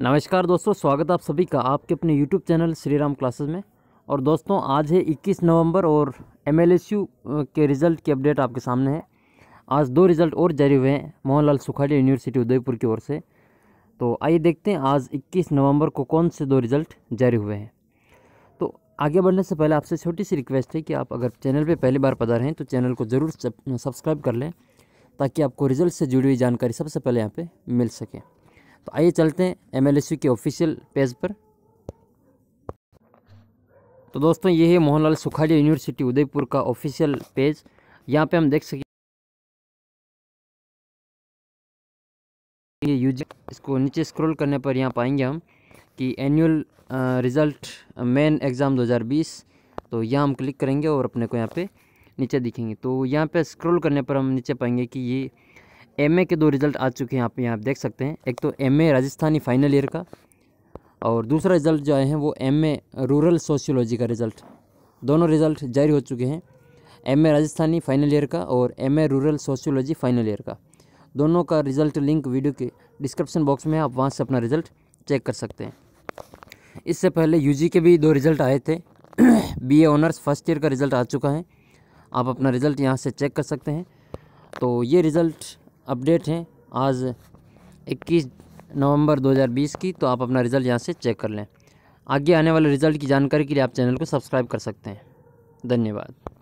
नमस्कार दोस्तों स्वागत आप सभी का आपके अपने YouTube channel Shri Ram classes में और दोस्तों आज है 21 नवंबर और एम के रिज़ल्ट की अपडेट आपके सामने है आज दो रिज़ल्ट और जारी हुए हैं मोहनलाल सुखाड़ी यूनिवर्सिटी उदयपुर की ओर से तो आइए देखते हैं आज 21 नवंबर को कौन से दो रिज़ल्ट जारी हुए हैं तो आगे बढ़ने से पहले आपसे छोटी सी रिक्वेस्ट है कि आप अगर चैनल पर पहली बार पधार हैं तो चैनल को ज़रूर सब्सक्राइब कर लें ताकि आपको रिज़ल्ट से जुड़ी हुई जानकारी सबसे पहले यहाँ पर मिल सके तो आइए चलते हैं एम के ऑफिशियल पेज पर तो दोस्तों ये है मोहनलाल सुखाड़िया यूनिवर्सिटी उदयपुर का ऑफिशियल पेज यहाँ पे हम देख सकें ये यूजी इसको नीचे स्क्रॉल करने पर यहाँ पाएंगे हम कि एनुअल रिज़ल्ट मेन एग्ज़ाम 2020 तो यहाँ हम क्लिक करेंगे और अपने को यहाँ पे नीचे दिखेंगे तो यहाँ पे स्क्रॉल करने पर हम नीचे पाएंगे कि ये एम के दो रिज़ल्ट आ चुके हैं आप यहाँ देख सकते हैं एक तो एम राजस्थानी फाइनल ईयर का और दूसरा रिज़ल्ट जो आए हैं वो एम रूरल सोशियोलॉजी का रिज़ल्ट दोनों रिज़ल्ट जारी हो चुके हैं एम राजस्थानी फाइनल ईयर का और M rural sociology final year का दोनों का रिज़ल्ट लिंक वीडियो के डिस्क्रिप्शन बॉक्स में आप वहाँ से अपना रिज़ल्ट चेक कर सकते हैं इससे पहले यूजी के भी दो रिज़ल्ट आए थे बीए ऑनर्स फर्स्ट ईयर का रिज़ल्ट आ चुका है आप अपना रिज़ल्ट यहाँ से चेक कर सकते हैं तो ये रिज़ल्ट अपडेट हैं आज 21 नवंबर 2020 की तो आप अपना रिज़ल्ट यहाँ से चेक कर लें आगे आने वाले रिज़ल्ट की जानकारी के लिए आप चैनल को सब्सक्राइब कर सकते हैं धन्यवाद